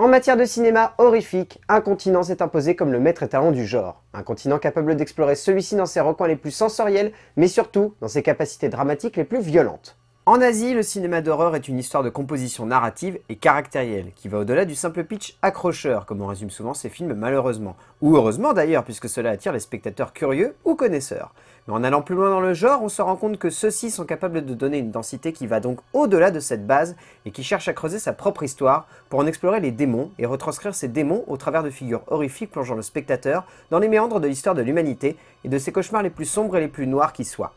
En matière de cinéma horrifique, un continent s'est imposé comme le maître talent du genre. Un continent capable d'explorer celui-ci dans ses recoins les plus sensoriels, mais surtout dans ses capacités dramatiques les plus violentes. En Asie, le cinéma d'horreur est une histoire de composition narrative et caractérielle, qui va au-delà du simple pitch accrocheur, comme on résume souvent ces films malheureusement. Ou heureusement d'ailleurs, puisque cela attire les spectateurs curieux ou connaisseurs. Mais en allant plus loin dans le genre, on se rend compte que ceux-ci sont capables de donner une densité qui va donc au-delà de cette base, et qui cherche à creuser sa propre histoire pour en explorer les démons et retranscrire ces démons au travers de figures horrifiques plongeant le spectateur dans les méandres de l'histoire de l'humanité et de ses cauchemars les plus sombres et les plus noirs qui soient.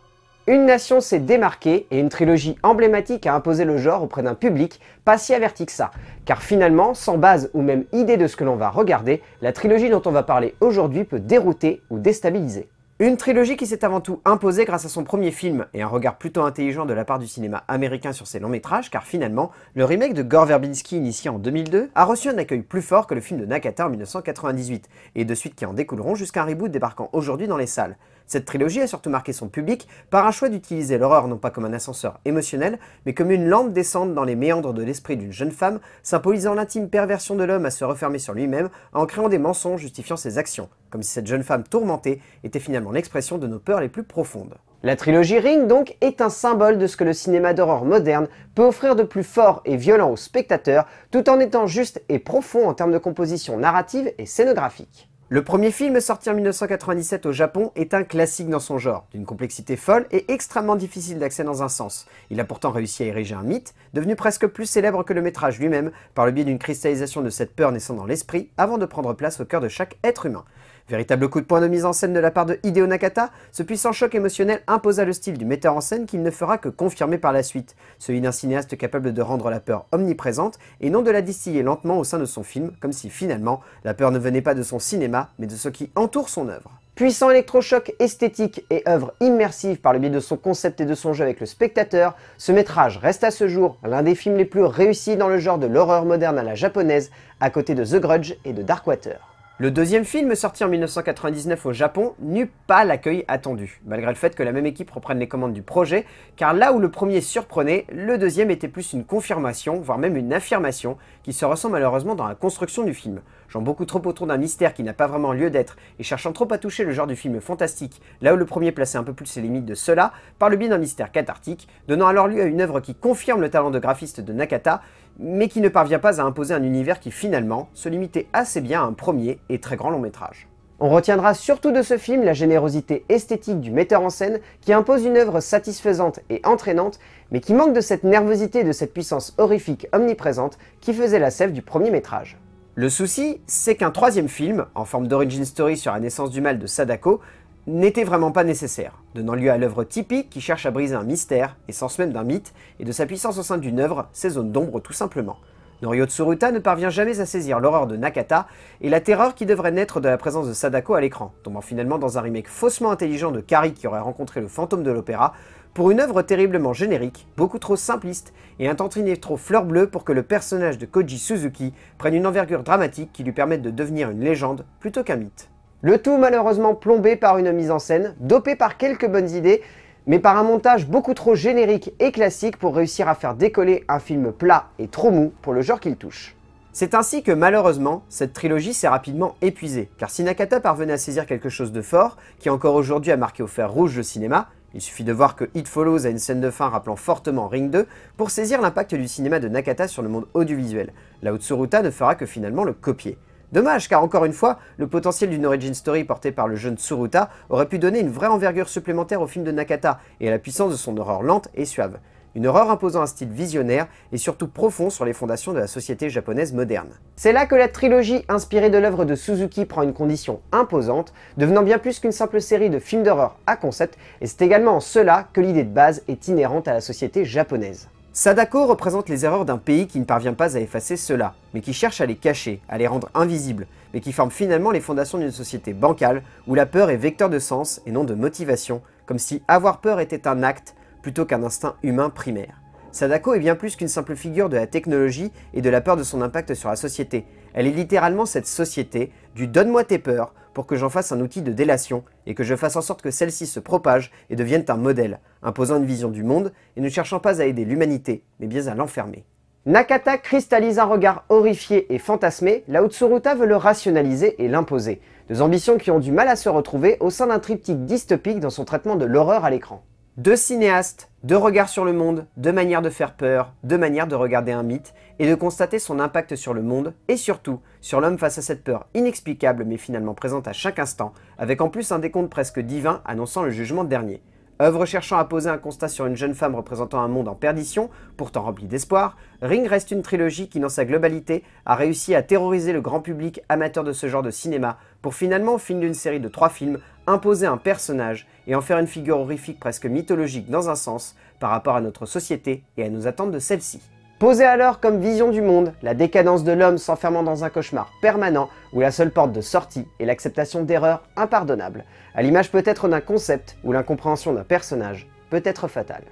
Une nation s'est démarquée et une trilogie emblématique a imposé le genre auprès d'un public pas si averti que ça. Car finalement, sans base ou même idée de ce que l'on va regarder, la trilogie dont on va parler aujourd'hui peut dérouter ou déstabiliser. Une trilogie qui s'est avant tout imposée grâce à son premier film et un regard plutôt intelligent de la part du cinéma américain sur ses longs métrages, car finalement, le remake de Gore Verbinski initié en 2002 a reçu un accueil plus fort que le film de Nakata en 1998, et de suite qui en découleront jusqu'à un reboot débarquant aujourd'hui dans les salles. Cette trilogie a surtout marqué son public par un choix d'utiliser l'horreur non pas comme un ascenseur émotionnel, mais comme une lampe descente dans les méandres de l'esprit d'une jeune femme, symbolisant l'intime perversion de l'homme à se refermer sur lui-même en créant des mensonges justifiant ses actions, comme si cette jeune femme tourmentée était finalement l'expression de nos peurs les plus profondes. La trilogie Ring donc est un symbole de ce que le cinéma d'horreur moderne peut offrir de plus fort et violent aux spectateurs tout en étant juste et profond en termes de composition narrative et scénographique. Le premier film, sorti en 1997 au Japon, est un classique dans son genre, d'une complexité folle et extrêmement difficile d'accès dans un sens. Il a pourtant réussi à ériger un mythe, devenu presque plus célèbre que le métrage lui-même, par le biais d'une cristallisation de cette peur naissant dans l'esprit, avant de prendre place au cœur de chaque être humain. Véritable coup de poing de mise en scène de la part de Hideo Nakata, ce puissant choc émotionnel imposa le style du metteur en scène qu'il ne fera que confirmer par la suite, celui d'un cinéaste capable de rendre la peur omniprésente et non de la distiller lentement au sein de son film, comme si finalement la peur ne venait pas de son cinéma, mais de ce qui entoure son œuvre. Puissant électrochoc esthétique et œuvre immersive par le biais de son concept et de son jeu avec le spectateur, ce métrage reste à ce jour l'un des films les plus réussis dans le genre de l'horreur moderne à la japonaise, à côté de The Grudge et de Darkwater. Le deuxième film, sorti en 1999 au Japon, n'eut pas l'accueil attendu, malgré le fait que la même équipe reprenne les commandes du projet, car là où le premier surprenait, le deuxième était plus une confirmation, voire même une affirmation, qui se ressent malheureusement dans la construction du film. J'en beaucoup trop autour d'un mystère qui n'a pas vraiment lieu d'être, et cherchant trop à toucher le genre du film fantastique, là où le premier plaçait un peu plus ses limites de cela, par le biais d'un mystère cathartique, donnant alors lieu à une œuvre qui confirme le talent de graphiste de Nakata, mais qui ne parvient pas à imposer un univers qui finalement se limitait assez bien à un premier et très grand long métrage. On retiendra surtout de ce film la générosité esthétique du metteur en scène qui impose une œuvre satisfaisante et entraînante, mais qui manque de cette nervosité et de cette puissance horrifique omniprésente qui faisait la sève du premier métrage. Le souci, c'est qu'un troisième film, en forme d'origin story sur la naissance du mal de Sadako, n'était vraiment pas nécessaire, donnant lieu à l'œuvre typique qui cherche à briser un mystère, essence même d'un mythe, et de sa puissance au sein d'une œuvre, ses zones d'ombre tout simplement. Norio Tsuruta ne parvient jamais à saisir l'horreur de Nakata et la terreur qui devrait naître de la présence de Sadako à l'écran, tombant finalement dans un remake faussement intelligent de Kari qui aurait rencontré le fantôme de l'opéra, pour une œuvre terriblement générique, beaucoup trop simpliste et un tantinet trop fleur bleue pour que le personnage de Koji Suzuki prenne une envergure dramatique qui lui permette de devenir une légende plutôt qu'un mythe. Le tout malheureusement plombé par une mise en scène, dopée par quelques bonnes idées, mais par un montage beaucoup trop générique et classique pour réussir à faire décoller un film plat et trop mou pour le genre qu'il touche. C'est ainsi que malheureusement, cette trilogie s'est rapidement épuisée, car si Nakata parvenait à saisir quelque chose de fort, qui encore aujourd'hui a marqué au fer rouge le cinéma, il suffit de voir que It Follows a une scène de fin rappelant fortement Ring 2 pour saisir l'impact du cinéma de Nakata sur le monde audiovisuel, La où Tsuruta ne fera que finalement le copier. Dommage, car encore une fois, le potentiel d'une origin story portée par le jeune Tsuruta aurait pu donner une vraie envergure supplémentaire au film de Nakata, et à la puissance de son horreur lente et suave. Une horreur imposant un style visionnaire et surtout profond sur les fondations de la société japonaise moderne. C'est là que la trilogie inspirée de l'œuvre de Suzuki prend une condition imposante, devenant bien plus qu'une simple série de films d'horreur à concept, et c'est également en cela que l'idée de base est inhérente à la société japonaise. Sadako représente les erreurs d'un pays qui ne parvient pas à effacer cela, mais qui cherche à les cacher, à les rendre invisibles, mais qui forme finalement les fondations d'une société bancale où la peur est vecteur de sens et non de motivation, comme si avoir peur était un acte plutôt qu'un instinct humain primaire. Sadako est bien plus qu'une simple figure de la technologie et de la peur de son impact sur la société. Elle est littéralement cette société du donne-moi tes peurs, pour que j'en fasse un outil de délation et que je fasse en sorte que celle ci se propage et devienne un modèle, imposant une vision du monde et ne cherchant pas à aider l'humanité, mais bien à l'enfermer. Nakata cristallise un regard horrifié et fantasmé, la Utsuruta veut le rationaliser et l'imposer. Deux ambitions qui ont du mal à se retrouver au sein d'un triptyque dystopique dans son traitement de l'horreur à l'écran. Deux cinéastes, deux regards sur le monde, deux manières de faire peur, deux manières de regarder un mythe, et de constater son impact sur le monde, et surtout sur l'homme face à cette peur inexplicable mais finalement présente à chaque instant, avec en plus un décompte presque divin annonçant le jugement dernier. Œuvre cherchant à poser un constat sur une jeune femme représentant un monde en perdition, pourtant rempli d'espoir, Ring reste une trilogie qui, dans sa globalité, a réussi à terroriser le grand public amateur de ce genre de cinéma, pour finalement, au fil d'une série de trois films, imposer un personnage et en faire une figure horrifique presque mythologique dans un sens par rapport à notre société et à nos attentes de celle-ci. Poser alors comme vision du monde la décadence de l'homme s'enfermant dans un cauchemar permanent où la seule porte de sortie est l'acceptation d'erreurs impardonnables, à l'image peut-être d'un concept où l'incompréhension d'un personnage peut être fatale.